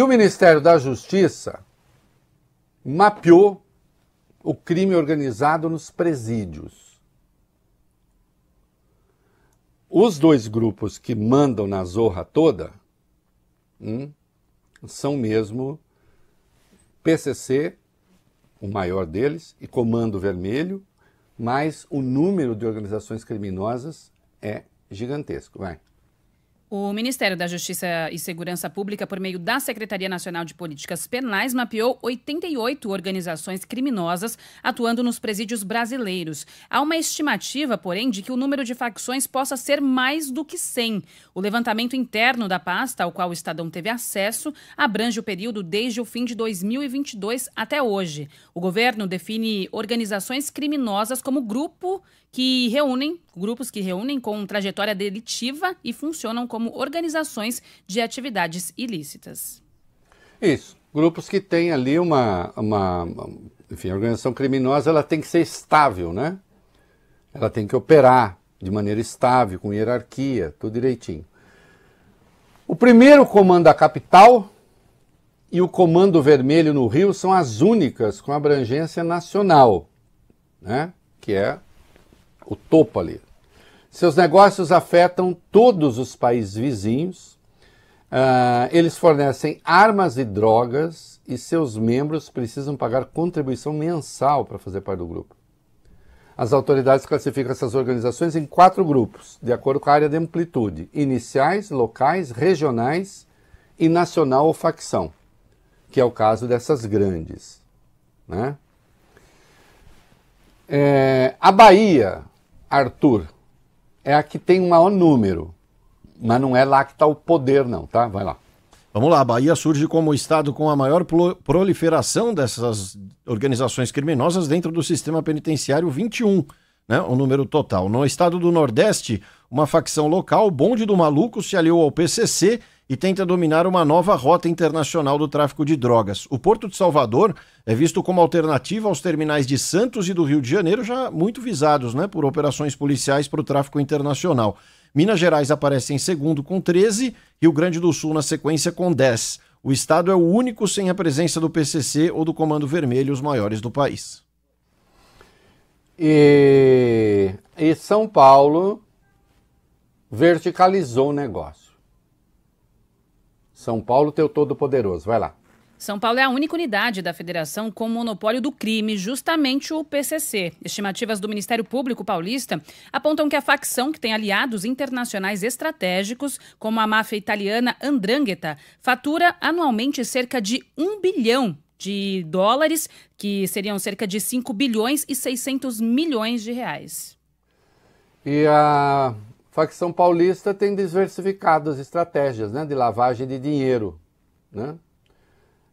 E o Ministério da Justiça mapeou o crime organizado nos presídios. Os dois grupos que mandam na zorra toda hum, são mesmo PCC, o maior deles, e Comando Vermelho, mas o número de organizações criminosas é gigantesco. Vai. O Ministério da Justiça e Segurança Pública, por meio da Secretaria Nacional de Políticas Penais, mapeou 88 organizações criminosas atuando nos presídios brasileiros. Há uma estimativa, porém, de que o número de facções possa ser mais do que 100. O levantamento interno da pasta, ao qual o Estadão teve acesso, abrange o período desde o fim de 2022 até hoje. O governo define organizações criminosas como grupo que reúnem grupos que reúnem com trajetória delitiva e funcionam como organizações de atividades ilícitas. Isso. Grupos que têm ali uma, uma enfim, a organização criminosa ela tem que ser estável, né? Ela tem que operar de maneira estável, com hierarquia, tudo direitinho. O primeiro comando da capital e o comando vermelho no Rio são as únicas com abrangência nacional, né? Que é o topo ali. Seus negócios afetam todos os países vizinhos. Uh, eles fornecem armas e drogas e seus membros precisam pagar contribuição mensal para fazer parte do grupo. As autoridades classificam essas organizações em quatro grupos, de acordo com a área de amplitude: iniciais, locais, regionais e nacional ou facção, que é o caso dessas grandes. Né? É, a Bahia, Arthur é a que tem o maior número, mas não é lá que está o poder, não, tá? Vai lá. Vamos lá, a Bahia surge como o estado com a maior proliferação dessas organizações criminosas dentro do sistema penitenciário 21, né? O número total. No estado do Nordeste, uma facção local, o Bonde do Maluco, se aliou ao PCC e tenta dominar uma nova rota internacional do tráfico de drogas. O Porto de Salvador é visto como alternativa aos terminais de Santos e do Rio de Janeiro, já muito visados né, por operações policiais para o tráfico internacional. Minas Gerais aparece em segundo com 13, Rio Grande do Sul na sequência com 10. O estado é o único sem a presença do PCC ou do Comando Vermelho, os maiores do país. E, e São Paulo verticalizou o negócio. São Paulo, teu todo-poderoso. Vai lá. São Paulo é a única unidade da federação com monopólio do crime, justamente o PCC. Estimativas do Ministério Público Paulista apontam que a facção, que tem aliados internacionais estratégicos, como a máfia italiana Andrangheta, fatura anualmente cerca de um bilhão de dólares, que seriam cerca de 5 bilhões e 600 milhões de reais. E a facção paulista tem diversificado as estratégias né, de lavagem de dinheiro, né?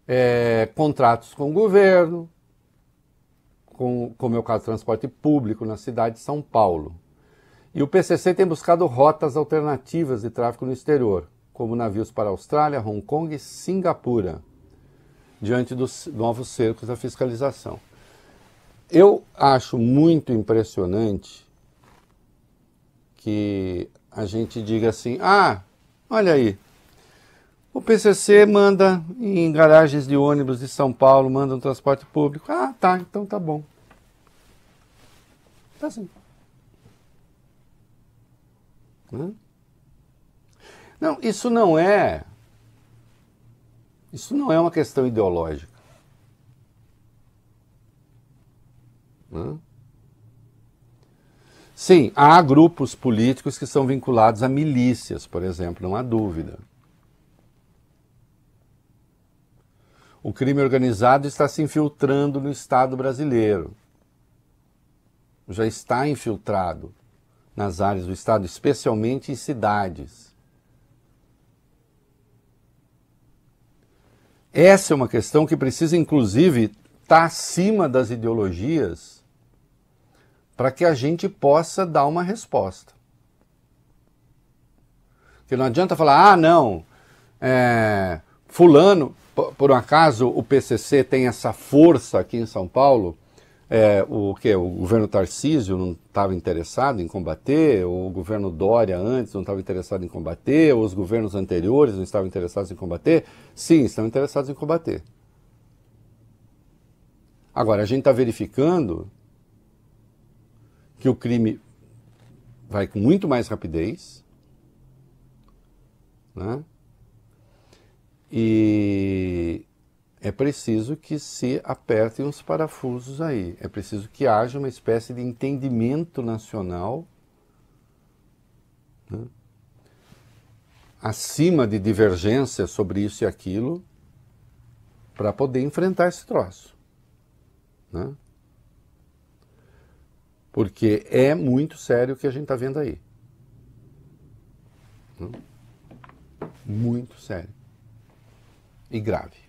É, contratos com o governo, com, como é o caso do transporte público na cidade de São Paulo. E o PCC tem buscado rotas alternativas de tráfico no exterior, como navios para a Austrália, Hong Kong e Singapura, diante dos novos cercos da fiscalização. Eu acho muito impressionante que a gente diga assim: ah, olha aí, o PCC manda em garagens de ônibus de São Paulo, manda no transporte público. Ah, tá, então tá bom. Tá assim. Não, isso não é. Isso não é uma questão ideológica. Não? Sim, há grupos políticos que são vinculados a milícias, por exemplo, não há dúvida. O crime organizado está se infiltrando no Estado brasileiro. Já está infiltrado nas áreas do Estado, especialmente em cidades. Essa é uma questão que precisa, inclusive, estar tá acima das ideologias para que a gente possa dar uma resposta. Que não adianta falar, ah, não, é, fulano, por um acaso o PCC tem essa força aqui em São Paulo, é, o que o governo Tarcísio não estava interessado em combater, o governo Dória antes não estava interessado em combater, ou os governos anteriores não estavam interessados em combater? Sim, estão interessados em combater. Agora, a gente está verificando que o crime vai com muito mais rapidez, né? E é preciso que se apertem os parafusos aí. É preciso que haja uma espécie de entendimento nacional né? acima de divergência sobre isso e aquilo para poder enfrentar esse troço. Né? Porque é muito sério o que a gente está vendo aí. Hum? Muito sério. E grave.